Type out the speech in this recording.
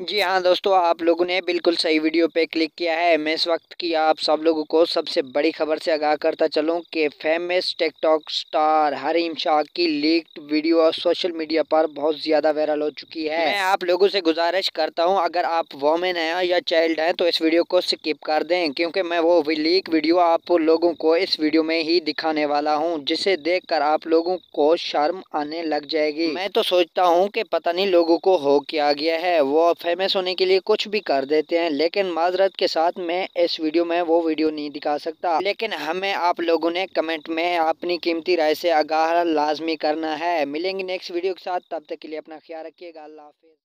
जी हाँ दोस्तों आप लोगों ने बिल्कुल सही वीडियो पे क्लिक किया है मैं इस वक्त की आप सब लोगों को सबसे बड़ी खबर से आगाह करता चलूँ कि famous TikTok star Hareem Shah की लीक्ड वीडियो सोशल मीडिया पर बहुत ज़्यादा वायरल हो चुकी है मैं आप लोगों से गुजारिश करता हूँ अगर आप वोमेन हैं या चाइल्ड हैं तो इस वीडियो को स्किप कर दें क्योंकि मैं वो लीक वीडियो आप लोगों को इस वीडियो में ही दिखाने वाला हूँ जिसे देख कर आप लोगों को शर्म आने लग जाएगी मैं तो सोचता हूँ कि पता नहीं लोगों को हो क्या गया है वो फेमस होने के लिए कुछ भी कर देते हैं लेकिन माजरत के साथ मैं इस वीडियो में वो वीडियो नहीं दिखा सकता लेकिन हमें आप लोगों ने कमेंट में अपनी कीमती राय से आगाह लाजमी करना है मिलेंगे नेक्स्ट वीडियो के साथ तब तक के लिए अपना ख्याल रखिएगा अल्लाह हाफिज़